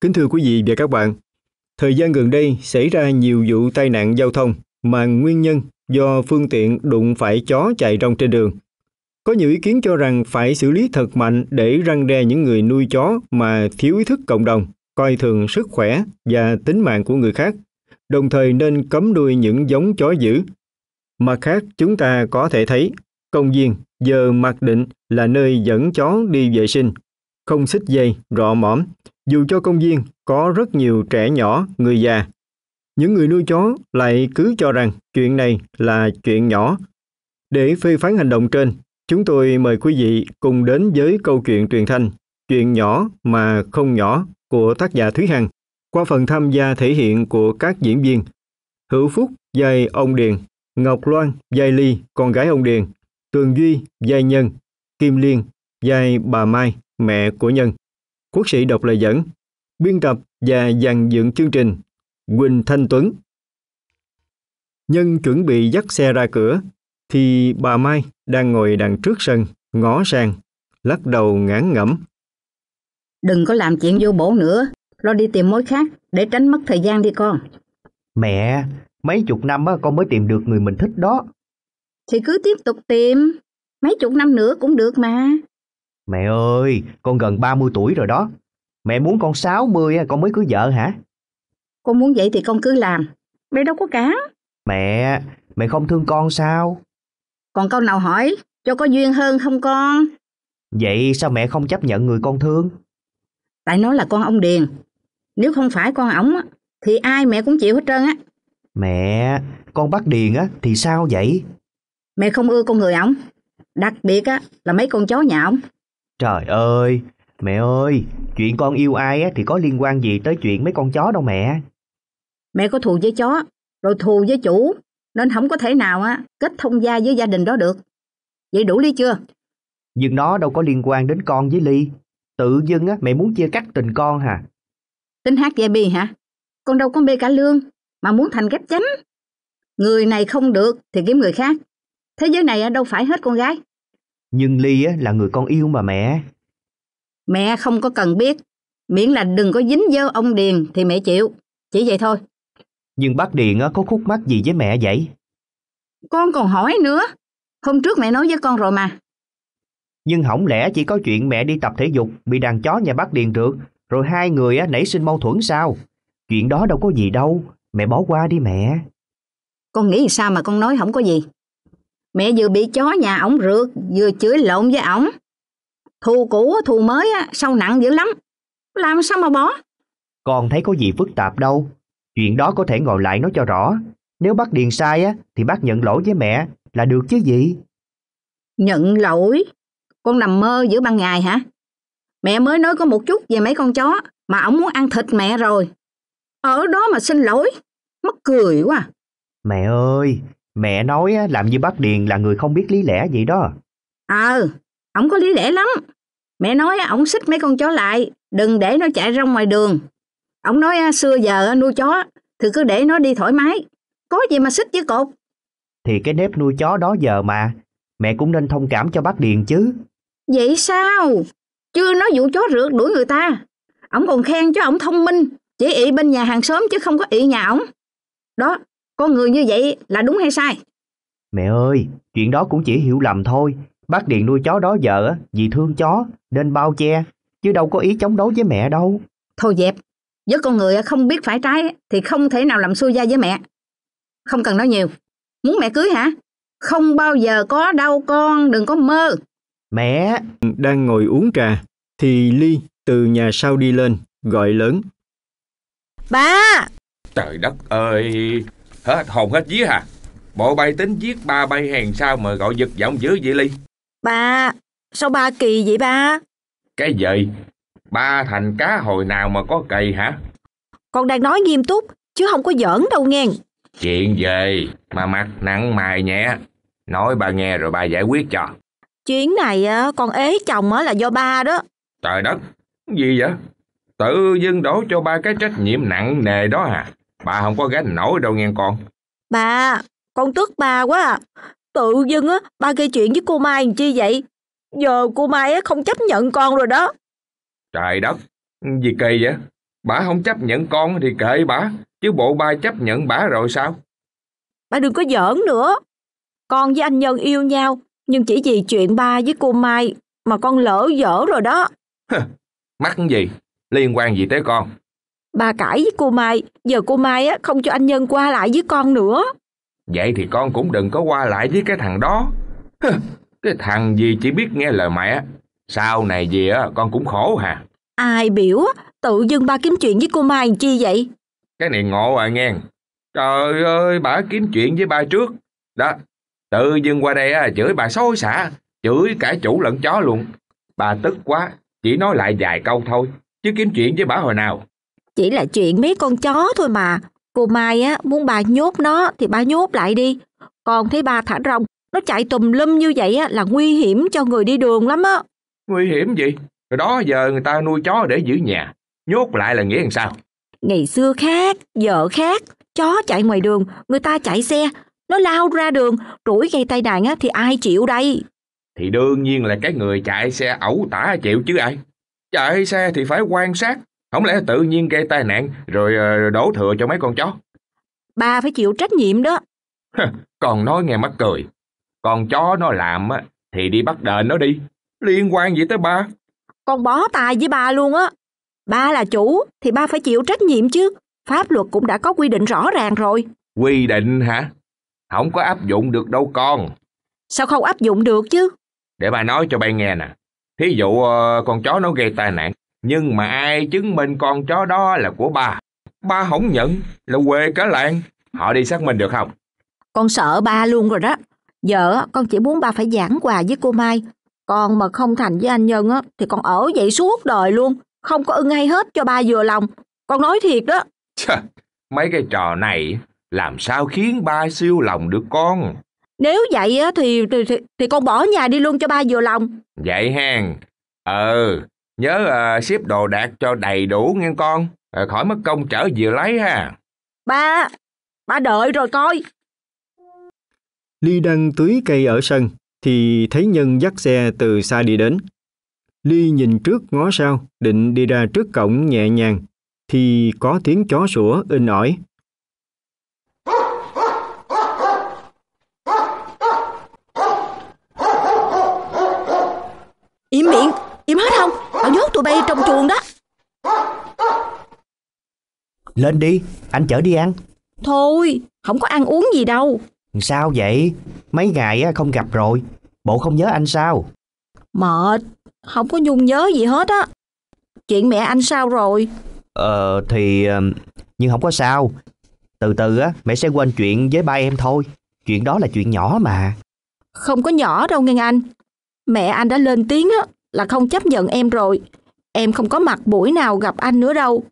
Kính thưa quý vị và các bạn, thời gian gần đây xảy ra nhiều vụ tai nạn giao thông mà nguyên nhân do phương tiện đụng phải chó chạy rong trên đường. Có nhiều ý kiến cho rằng phải xử lý thật mạnh để răng đe những người nuôi chó mà thiếu ý thức cộng đồng, coi thường sức khỏe và tính mạng của người khác, đồng thời nên cấm nuôi những giống chó dữ. Mặt khác, chúng ta có thể thấy công viên giờ mặc định là nơi dẫn chó đi vệ sinh, không xích dây, rọ mõm dù cho công viên có rất nhiều trẻ nhỏ, người già, những người nuôi chó lại cứ cho rằng chuyện này là chuyện nhỏ. Để phê phán hành động trên, chúng tôi mời quý vị cùng đến với câu chuyện truyền thanh Chuyện nhỏ mà không nhỏ của tác giả Thúy Hằng qua phần tham gia thể hiện của các diễn viên Hữu Phúc dây ông Điền, Ngọc Loan dây Ly con gái ông Điền, Tường Duy dây Nhân, Kim Liên dây bà Mai mẹ của Nhân. Quốc sĩ đọc lời dẫn, biên tập và dàn dựng chương trình Quỳnh Thanh Tuấn. Nhân chuẩn bị dắt xe ra cửa thì bà Mai đang ngồi đằng trước sân, ngó sang, lắc đầu ngán ngẩm. Đừng có làm chuyện vô bổ nữa, lo đi tìm mối khác để tránh mất thời gian đi con. Mẹ, mấy chục năm con mới tìm được người mình thích đó. Thì cứ tiếp tục tìm, mấy chục năm nữa cũng được mà. Mẹ ơi, con gần 30 tuổi rồi đó. Mẹ muốn con 60 con mới cưới vợ hả? Con muốn vậy thì con cứ làm. Bé đâu có cản. Mẹ, mẹ không thương con sao? Còn câu nào hỏi, cho có duyên hơn không con? Vậy sao mẹ không chấp nhận người con thương? Tại nó là con ông Điền. Nếu không phải con ổng thì ai mẹ cũng chịu hết trơn á. Mẹ, con bắt Điền á thì sao vậy? Mẹ không ưa con người ổng, đặc biệt á là mấy con chó nhà ổng. Trời ơi, mẹ ơi, chuyện con yêu ai thì có liên quan gì tới chuyện mấy con chó đâu mẹ. Mẹ có thù với chó, rồi thù với chủ, nên không có thể nào á kết thông gia với gia đình đó được. Vậy đủ lý chưa? Nhưng nó đâu có liên quan đến con với Ly. Tự dưng á, mẹ muốn chia cắt tình con hả? Tính hát dây bi hả? Con đâu có bê cả lương, mà muốn thành ghép chánh. Người này không được thì kiếm người khác. Thế giới này đâu phải hết con gái. Nhưng Ly á, là người con yêu mà mẹ. Mẹ không có cần biết, miễn là đừng có dính dơ ông Điền thì mẹ chịu, chỉ vậy thôi. Nhưng bác Điền á, có khúc mắc gì với mẹ vậy? Con còn hỏi nữa, hôm trước mẹ nói với con rồi mà. Nhưng hỏng lẽ chỉ có chuyện mẹ đi tập thể dục bị đàn chó nhà bác Điền rượt, rồi hai người á, nảy sinh mâu thuẫn sao? Chuyện đó đâu có gì đâu, mẹ bỏ qua đi mẹ. Con nghĩ sao mà con nói không có gì? Mẹ vừa bị chó nhà ổng rượt, vừa chửi lộn với ổng. Thù cũ, thù mới, á, sau nặng dữ lắm. Làm sao mà bỏ? Con thấy có gì phức tạp đâu. Chuyện đó có thể ngồi lại nói cho rõ. Nếu bác điền sai á, thì bác nhận lỗi với mẹ là được chứ gì. Nhận lỗi? Con nằm mơ giữa ban ngày hả? Mẹ mới nói có một chút về mấy con chó mà ổng muốn ăn thịt mẹ rồi. Ở đó mà xin lỗi. mất cười quá. À. Mẹ ơi, Mẹ nói làm như bác Điền là người không biết lý lẽ vậy đó. Ờ, à, ổng có lý lẽ lắm. Mẹ nói ổng xích mấy con chó lại, đừng để nó chạy ra ngoài đường. Ổng nói xưa giờ nuôi chó thì cứ để nó đi thoải mái, có gì mà xích với cột. Thì cái nếp nuôi chó đó giờ mà, mẹ cũng nên thông cảm cho bác Điền chứ. Vậy sao? Chưa nói vụ chó rượt đuổi người ta. Ổng còn khen cho ổng thông minh, chỉ ị bên nhà hàng xóm chứ không có ị nhà ổng. Đó, con người như vậy là đúng hay sai? Mẹ ơi, chuyện đó cũng chỉ hiểu lầm thôi. Bác điện nuôi chó đó vợ vì thương chó nên bao che, chứ đâu có ý chống đối với mẹ đâu. Thôi dẹp, với con người không biết phải trái thì không thể nào làm xui gia với mẹ. Không cần nói nhiều. Muốn mẹ cưới hả? Không bao giờ có đâu con, đừng có mơ. Mẹ! Đang ngồi uống trà, thì Ly từ nhà sau đi lên, gọi lớn. Ba! Trời đất ơi! Hết hồn hết vía hả? À. Bộ bay tính giết ba bay hàng sao mà gọi giật giọng dữ vậy Ly? Ba, sao ba kỳ vậy ba? Cái gì? Ba thành cá hồi nào mà có kỳ hả? Con đang nói nghiêm túc, chứ không có giỡn đâu nghe. Chuyện về mà mặt nặng mày nhẹ, nói bà nghe rồi bà giải quyết cho. Chuyến này con ế chồng là do ba đó. Trời đất, gì vậy? Tự dưng đổ cho ba cái trách nhiệm nặng nề đó à? Bà không có gánh nổi đâu nghe con. Bà, con tức bà quá à. Tự dưng á, ba gây chuyện với cô Mai làm chi vậy? Giờ cô Mai á không chấp nhận con rồi đó. Trời đất, gì kỳ vậy? Bà không chấp nhận con thì kệ bà, chứ bộ ba chấp nhận bà rồi sao? Bà đừng có giỡn nữa. Con với anh Nhân yêu nhau, nhưng chỉ vì chuyện ba với cô Mai mà con lỡ dở rồi đó. Hừ, mắc gì, liên quan gì tới con? Bà cãi với cô Mai, giờ cô Mai á không cho anh Nhân qua lại với con nữa. Vậy thì con cũng đừng có qua lại với cái thằng đó. cái thằng gì chỉ biết nghe lời mẹ, sau này gì á con cũng khổ hà. Ai biểu tự dưng ba kiếm chuyện với cô Mai làm chi vậy? Cái này ngộ à nghe. Trời ơi, bà kiếm chuyện với bà trước. Đó, tự dưng qua đây á, chửi bà xối xả, chửi cả chủ lẫn chó luôn. Bà tức quá, chỉ nói lại vài câu thôi, chứ kiếm chuyện với bà hồi nào. Chỉ là chuyện mấy con chó thôi mà. Cô Mai á, muốn bà nhốt nó thì bà nhốt lại đi. Còn thấy bà thả rong, nó chạy tùm lum như vậy á, là nguy hiểm cho người đi đường lắm á. Nguy hiểm gì? Rồi đó giờ người ta nuôi chó để giữ nhà. Nhốt lại là nghĩa làm sao? Ngày xưa khác, vợ khác. Chó chạy ngoài đường, người ta chạy xe. Nó lao ra đường, rủi gây tai nạn á, thì ai chịu đây? Thì đương nhiên là cái người chạy xe ẩu tả chịu chứ ai. Chạy xe thì phải quan sát, không lẽ tự nhiên gây tai nạn ờ, rồi đổ thừa cho mấy con chó? Ba phải chịu trách nhiệm đó. Còn nói nghe mắc cười. Con chó nó làm á, thì đi bắt đền nó đi. Liên quan gì tới ba? Con bó tay với ba luôn á. Ba là chủ thì ba phải chịu trách nhiệm chứ. Pháp luật cũng đã có quy định rõ ràng rồi. Quy định hả? Không có áp dụng được đâu con. Sao không áp dụng được chứ? Để bà nói cho bay nghe nè. Thí dụ ờ, con chó nó gây tai nạn nhưng mà ai chứng minh con chó đó là của bà? Ba không nhận, là quê cả làng. Họ đi xác minh được không? Con sợ ba luôn rồi đó. Giờ con chỉ muốn ba phải giảng quà với cô Mai. Con mà không thành với anh Nhân á, thì con ở vậy suốt đời luôn. Không có ưng hay hết cho ba vừa lòng. Con nói thiệt đó. Chà, mấy cái trò này làm sao khiến ba siêu lòng được con? Nếu vậy á, thì, thì, thì, thì con bỏ nhà đi luôn cho ba vừa lòng. Vậy hen. ừ. Ờ, Nhớ à, ship đồ đạc cho đầy đủ nghe con, à, khỏi mất công trở về lấy ha. Ba, ba đợi rồi coi. Ly đang tưới cây ở sân, thì thấy Nhân dắt xe từ xa đi đến. Ly nhìn trước ngó sau, định đi ra trước cổng nhẹ nhàng, thì có tiếng chó sủa in ỏi. tụi bay trong chuồng đó Lên đi, anh chở đi ăn Thôi, không có ăn uống gì đâu Sao vậy? Mấy ngày không gặp rồi Bộ không nhớ anh sao? Mệt, không có nhung nhớ gì hết á Chuyện mẹ anh sao rồi? Ờ, thì... Ờ, nhưng không có sao Từ từ á, mẹ sẽ quên chuyện với ba em thôi Chuyện đó là chuyện nhỏ mà Không có nhỏ đâu Ngân Anh Mẹ anh đã lên tiếng á, là không chấp nhận em rồi em không có mặt buổi nào gặp anh nữa đâu.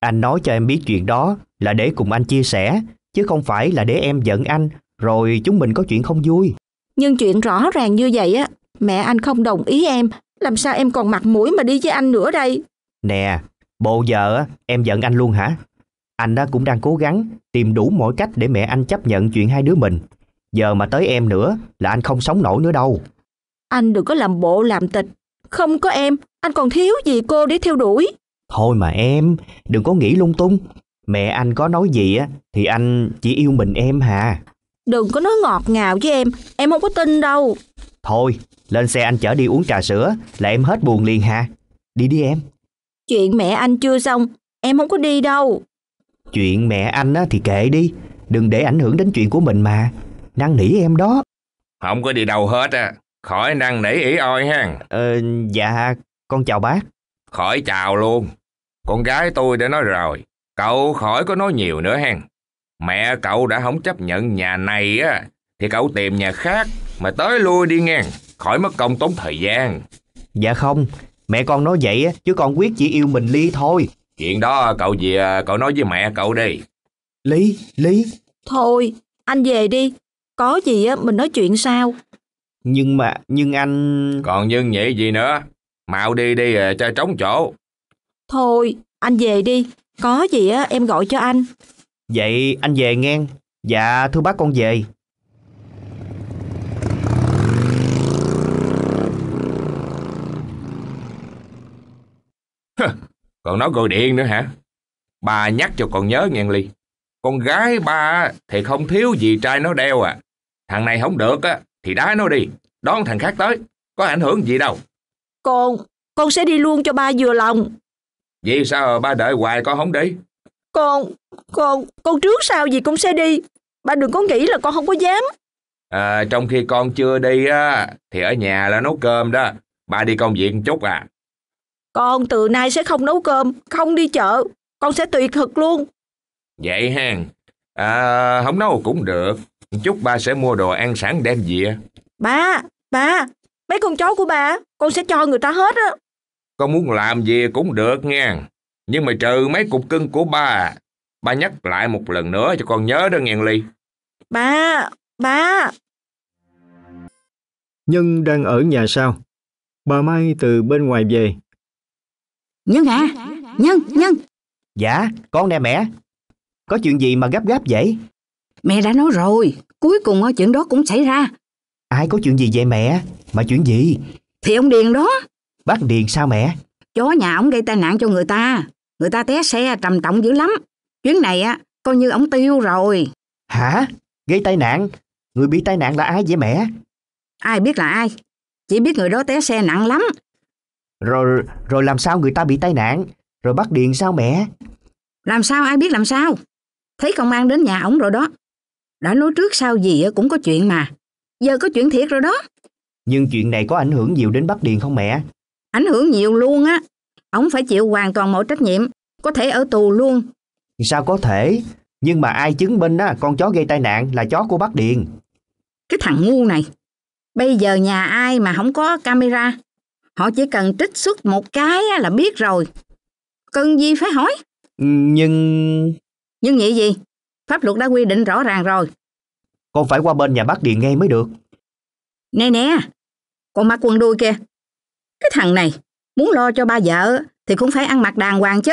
Anh nói cho em biết chuyện đó là để cùng anh chia sẻ, chứ không phải là để em giận anh, rồi chúng mình có chuyện không vui. Nhưng chuyện rõ ràng như vậy á, mẹ anh không đồng ý em, làm sao em còn mặt mũi mà đi với anh nữa đây? Nè, bộ giờ em giận anh luôn hả? Anh đã cũng đang cố gắng tìm đủ mọi cách để mẹ anh chấp nhận chuyện hai đứa mình. Giờ mà tới em nữa là anh không sống nổi nữa đâu. Anh đừng có làm bộ làm tịch, không có em, anh còn thiếu gì cô để theo đuổi. Thôi mà em, đừng có nghĩ lung tung. Mẹ anh có nói gì á thì anh chỉ yêu mình em hà. Đừng có nói ngọt ngào với em, em không có tin đâu. Thôi, lên xe anh chở đi uống trà sữa là em hết buồn liền hà. Đi đi em. Chuyện mẹ anh chưa xong, em không có đi đâu. Chuyện mẹ anh á thì kệ đi, đừng để ảnh hưởng đến chuyện của mình mà. Năn nỉ em đó. Không có đi đâu hết á, Khỏi năng nỉ ỉ oi ha. Ờ, dạ, con chào bác. Khỏi chào luôn. Con gái tôi đã nói rồi. Cậu khỏi có nói nhiều nữa hen. Mẹ cậu đã không chấp nhận nhà này á, thì cậu tìm nhà khác mà tới lui đi nghe khỏi mất công tốn thời gian. Dạ không, mẹ con nói vậy á, chứ con quyết chỉ yêu mình Ly thôi. Chuyện đó cậu về cậu nói với mẹ cậu đi. Lý, Lý. Thôi, anh về đi, có gì á mình nói chuyện sau. Nhưng mà, nhưng anh... Còn nhưng vậy gì nữa? mau đi đi ờ, cho trống chỗ. Thôi, anh về đi. Có gì á em gọi cho anh. Vậy anh về nghe. Dạ, thưa bác con về. còn nói gọi điện nữa hả? Bà nhắc cho con nhớ ngàn ly. Con gái ba thì không thiếu gì trai nó đeo à. Thằng này không được á, thì đá nó đi, đón thằng khác tới, có ảnh hưởng gì đâu. Con, con sẽ đi luôn cho ba vừa lòng. Vậy sao ba đợi hoài con không đi? Con, con, con trước sao gì cũng sẽ đi. Ba đừng có nghĩ là con không có dám. À, trong khi con chưa đi á, thì ở nhà là nấu cơm đó. Ba đi công việc một chút à. Con từ nay sẽ không nấu cơm, không đi chợ. Con sẽ tuyệt thực luôn. Vậy hèn, à, không nấu cũng được. Chút ba sẽ mua đồ ăn sẵn đem về. Ba, ba, mấy con chó của ba, con sẽ cho người ta hết á. Con muốn làm gì cũng được nha. Nhưng mà trừ mấy cục cưng của ba, ba nhắc lại một lần nữa cho con nhớ đó ngàn ly. Ba, ba. Nhân đang ở nhà sao? Bà Mai từ bên ngoài về. Nhân hả? Nhân, Nhân. Dạ, con nè mẹ. Có chuyện gì mà gấp gáp vậy? Mẹ đã nói rồi, cuối cùng chuyện đó cũng xảy ra. Ai có chuyện gì vậy mẹ? Mà chuyện gì? Thì ông Điền đó. Bác Điền sao mẹ? Chó nhà ông gây tai nạn cho người ta. Người ta té xe trầm trọng dữ lắm. Chuyến này á, coi như ông tiêu rồi. Hả? Gây tai nạn? Người bị tai nạn là ai vậy mẹ? Ai biết là ai? Chỉ biết người đó té xe nặng lắm. Rồi rồi làm sao người ta bị tai nạn? Rồi bắt điện sao mẹ? Làm sao ai biết làm sao? Thấy công an đến nhà ổng rồi đó. Đã nói trước sau gì cũng có chuyện mà. Giờ có chuyện thiệt rồi đó. Nhưng chuyện này có ảnh hưởng nhiều đến Bắc Điền không mẹ? Ảnh hưởng nhiều luôn á. Ông phải chịu hoàn toàn mọi trách nhiệm. Có thể ở tù luôn. Sao có thể? Nhưng mà ai chứng minh á, con chó gây tai nạn là chó của Bắc Điền? Cái thằng ngu này. Bây giờ nhà ai mà không có camera? Họ chỉ cần trích xuất một cái là biết rồi. Cần gì phải hỏi? Ừ, nhưng... Nhưng vậy gì? Pháp luật đã quy định rõ ràng rồi. Con phải qua bên nhà bác Điền ngay mới được. Nè nè, con mặc quần đuôi kia. Cái thằng này, muốn lo cho ba vợ thì cũng phải ăn mặc đàng hoàng chứ.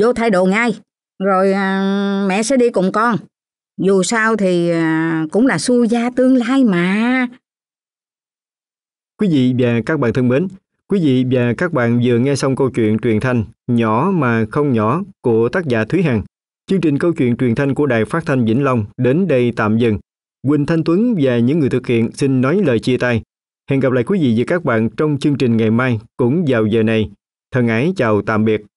Vô thay đồ ngay, rồi à, mẹ sẽ đi cùng con. Dù sao thì à, cũng là xu gia tương lai mà. Quý vị và các bạn thân mến, Quý vị và các bạn vừa nghe xong câu chuyện truyền thanh Nhỏ mà không nhỏ của tác giả Thúy Hằng. Chương trình câu chuyện truyền thanh của Đài Phát thanh Vĩnh Long đến đây tạm dừng. Quỳnh Thanh Tuấn và những người thực hiện xin nói lời chia tay. Hẹn gặp lại quý vị và các bạn trong chương trình ngày mai cũng vào giờ này. Thân ái chào tạm biệt.